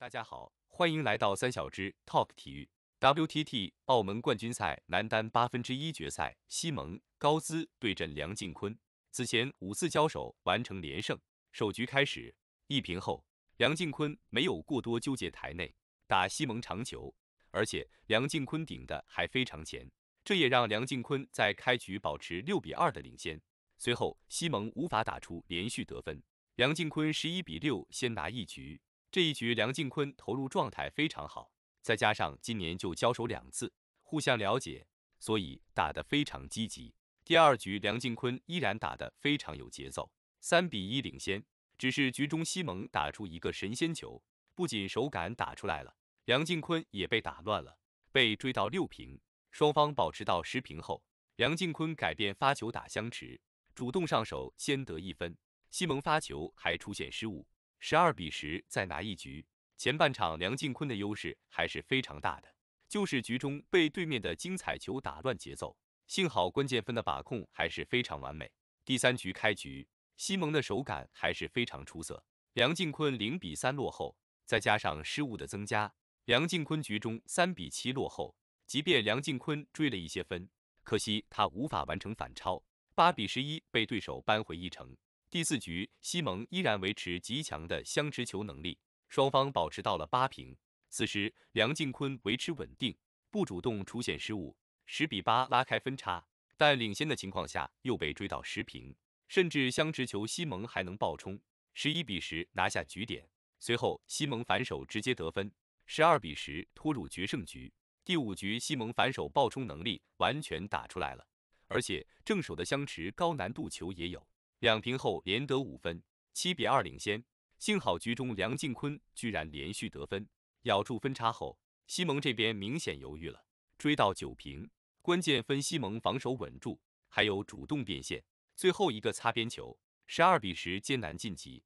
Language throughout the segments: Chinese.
大家好，欢迎来到三小只 Talk 体育。WTT 澳门冠军赛男单八分之一决赛，西蒙高兹对阵梁靖昆。此前五次交手完成连胜。首局开始一平后，梁靖昆没有过多纠结台内，打西蒙长球，而且梁靖昆顶的还非常前，这也让梁靖昆在开局保持六比二的领先。随后西蒙无法打出连续得分，梁靖昆十一比六先拿一局。这一局梁靖昆投入状态非常好，再加上今年就交手两次，互相了解，所以打得非常积极。第二局梁靖昆依然打得非常有节奏，三比一领先。只是局中西蒙打出一个神仙球，不仅手感打出来了，梁靖昆也被打乱了，被追到六平。双方保持到十平后，梁靖昆改变发球打相持，主动上手先得一分。西蒙发球还出现失误。十二比十再拿一局，前半场梁靖昆的优势还是非常大的，就是局中被对面的精彩球打乱节奏，幸好关键分的把控还是非常完美。第三局开局，西蒙的手感还是非常出色，梁靖昆零比三落后，再加上失误的增加，梁靖昆局中三比七落后，即便梁靖昆追了一些分，可惜他无法完成反超，八比十一被对手扳回一城。第四局，西蒙依然维持极强的相持球能力，双方保持到了八平。此时梁靖昆维持稳定，不主动出现失误，十比八拉开分差。但领先的情况下又被追到十平，甚至相持球西蒙还能爆冲，十一比十拿下局点。随后西蒙反手直接得分，十二比十拖入决胜局。第五局西蒙反手爆冲能力完全打出来了，而且正手的相持高难度球也有。两平后连得五分，七比二领先。幸好局中梁靖昆居然连续得分，咬住分差后，西蒙这边明显犹豫了，追到九平。关键分西蒙防守稳住，还有主动变线，最后一个擦边球，十二比十艰难晋级。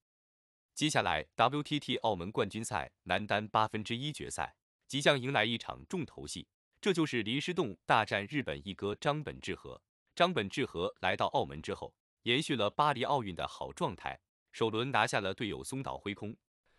接下来 WTT 澳门冠军赛男单八分之一决赛即将迎来一场重头戏，这就是林诗栋大战日本一哥张本智和。张本智和来到澳门之后。延续了巴黎奥运的好状态，首轮拿下了队友松岛辉空，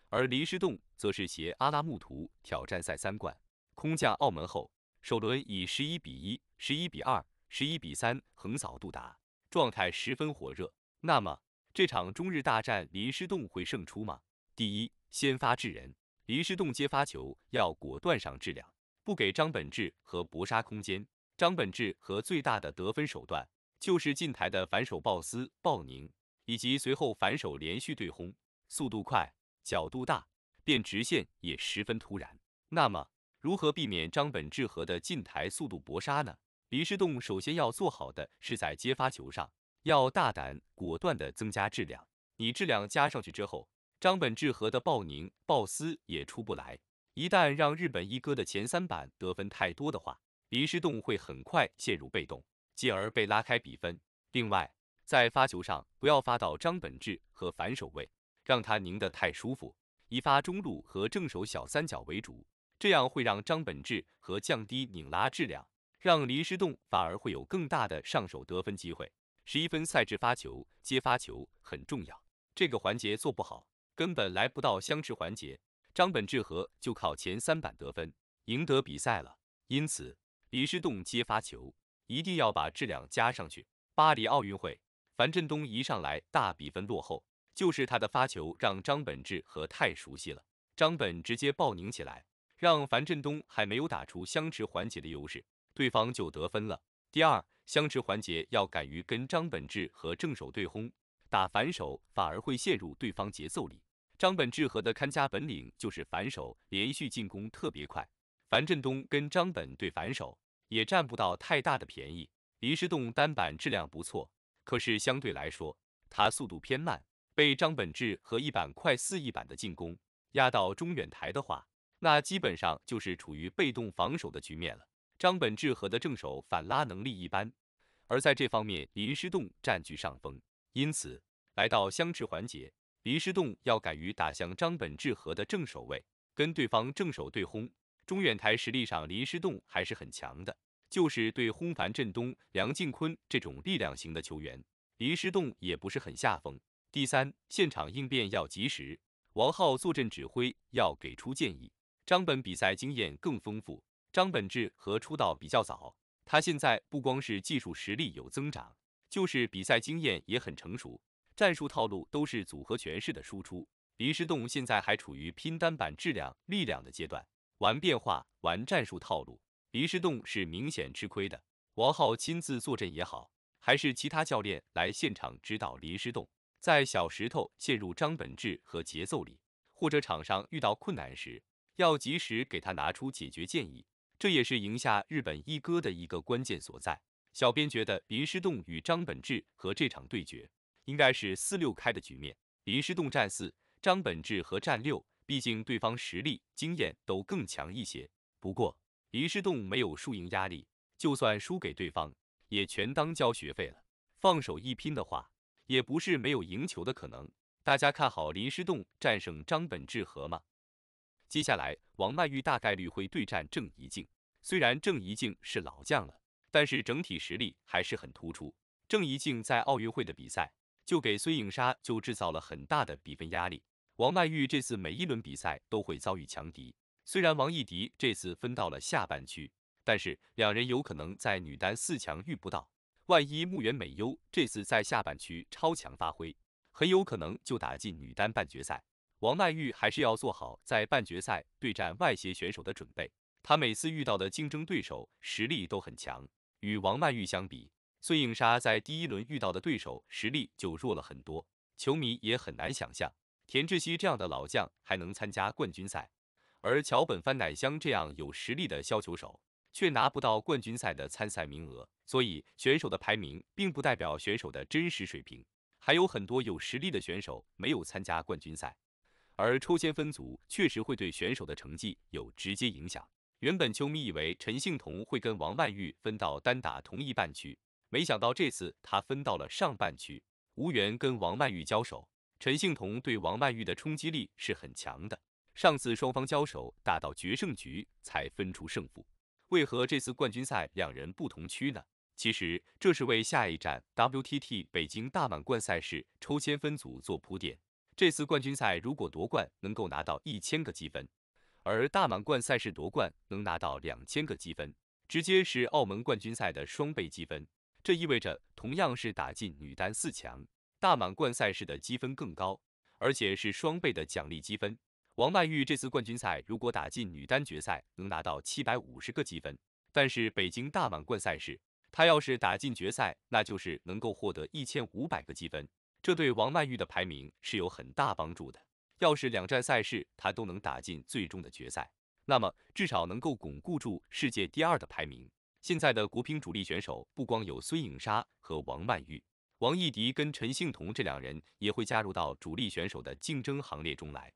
而林诗栋则是携阿拉木图挑战赛三冠空降澳门后，首轮以十一比一、十一比二、十一比三横扫杜达，状态十分火热。那么这场中日大战，林诗栋会胜出吗？第一，先发制人，林诗栋接发球要果断上质量，不给张本智和搏杀空间。张本智和最大的得分手段。就是近台的反手抱斯、抱拧，以及随后反手连续对轰，速度快，角度大，变直线也十分突然。那么，如何避免张本智和的近台速度搏杀呢？林诗栋首先要做好的是在接发球上，要大胆果断地增加质量。你质量加上去之后，张本智和的暴拧、抱斯也出不来。一旦让日本一哥的前三板得分太多的话，林诗栋会很快陷入被动。进而被拉开比分。另外，在发球上不要发到张本智和反手位，让他拧得太舒服，以发中路和正手小三角为主，这样会让张本智和降低拧拉质量，让林诗栋反而会有更大的上手得分机会。十一分赛制发球接发球很重要，这个环节做不好，根本来不到相持环节，张本智和就靠前三板得分赢得比赛了。因此，林诗栋接发球。一定要把质量加上去。巴黎奥运会，樊振东一上来大比分落后，就是他的发球让张本智和太熟悉了，张本直接暴拧起来，让樊振东还没有打出相持环节的优势，对方就得分了。第二，相持环节要敢于跟张本智和正手对轰，打反手反而会陷入对方节奏里。张本智和的看家本领就是反手连续进攻特别快，樊振东跟张本对反手。也占不到太大的便宜。林诗栋单板质量不错，可是相对来说他速度偏慢，被张本智和一板快四一板的进攻压到中远台的话，那基本上就是处于被动防守的局面了。张本智和的正手反拉能力一般，而在这方面林诗栋占据上风，因此来到相持环节，林诗栋要敢于打向张本智和的正手位，跟对方正手对轰。中远台实力上林诗栋还是很强的。就是对轰樊振东、梁靖昆这种力量型的球员，林诗栋也不是很下风。第三，现场应变要及时，王皓坐镇指挥要给出建议。张本比赛经验更丰富，张本智和出道比较早，他现在不光是技术实力有增长，就是比赛经验也很成熟，战术套路都是组合拳式的输出。林诗栋现在还处于拼单板质量、力量的阶段，玩变化，玩战术套路。林诗栋是明显吃亏的，王皓亲自坐镇也好，还是其他教练来现场指导林诗栋，在小石头陷入张本智和节奏里，或者场上遇到困难时，要及时给他拿出解决建议，这也是赢下日本一哥的一个关键所在。小编觉得林诗栋与张本智和这场对决，应该是四六开的局面，林诗栋战四，张本智和战六，毕竟对方实力、经验都更强一些。不过。林诗栋没有输赢压力，就算输给对方，也全当交学费了。放手一拼的话，也不是没有赢球的可能。大家看好林诗栋战胜张本智和吗？接下来王曼玉大概率会对战郑怡静，虽然郑怡静是老将了，但是整体实力还是很突出。郑怡静在奥运会的比赛就给孙颖莎就制造了很大的比分压力。王曼玉这次每一轮比赛都会遭遇强敌。虽然王艺迪这次分到了下半区，但是两人有可能在女单四强遇不到。万一木原美优这次在下半区超强发挥，很有可能就打进女单半决赛。王曼玉还是要做好在半决赛对战外协选手的准备。她每次遇到的竞争对手实力都很强，与王曼玉相比，孙颖莎在第一轮遇到的对手实力就弱了很多。球迷也很难想象田志希这样的老将还能参加冠军赛。而桥本帆乃香这样有实力的削球手，却拿不到冠军赛的参赛名额，所以选手的排名并不代表选手的真实水平。还有很多有实力的选手没有参加冠军赛，而抽签分组确实会对选手的成绩有直接影响。原本球迷以为陈幸同会跟王曼玉分到单打同一半区，没想到这次他分到了上半区，无缘跟王曼玉交手。陈幸同对王曼玉的冲击力是很强的。上次双方交手打到决胜局才分出胜负，为何这次冠军赛两人不同区呢？其实这是为下一站 WTT 北京大满贯赛事抽签分组做铺垫。这次冠军赛如果夺冠能够拿到一千个积分，而大满贯赛事夺冠能拿到两千个积分，直接是澳门冠军赛的双倍积分。这意味着同样是打进女单四强，大满贯赛事的积分更高，而且是双倍的奖励积分。王曼玉这次冠军赛如果打进女单决赛，能拿到七百五十个积分；但是北京大满贯赛事，她要是打进决赛，那就是能够获得一千五百个积分。这对王曼玉的排名是有很大帮助的。要是两站赛事她都能打进最终的决赛，那么至少能够巩固住世界第二的排名。现在的国乒主力选手不光有孙颖莎和王曼玉，王艺迪跟陈幸同这两人也会加入到主力选手的竞争行列中来。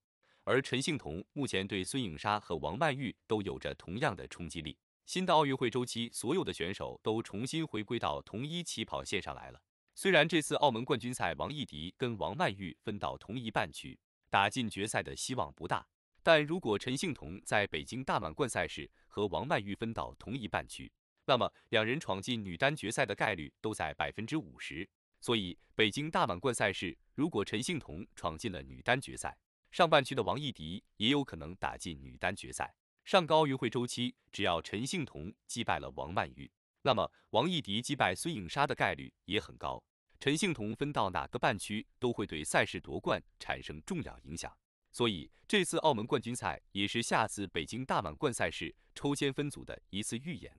而陈幸同目前对孙颖莎和王曼玉都有着同样的冲击力。新的奥运会周期，所有的选手都重新回归到同一起跑线上来了。虽然这次澳门冠军赛，王艺迪跟王曼玉分到同一半区，打进决赛的希望不大。但如果陈幸同在北京大满贯赛事和王曼玉分到同一半区，那么两人闯进女单决赛的概率都在百分之五十。所以，北京大满贯赛事，如果陈幸同闯进了女单决赛，上半区的王艺迪也有可能打进女单决赛。上高奥运会周期，只要陈幸同击败了王曼玉，那么王艺迪击败孙颖莎的概率也很高。陈幸同分到哪个半区，都会对赛事夺冠产生重要影响。所以，这次澳门冠军赛也是下次北京大满贯赛事抽签分组的一次预演。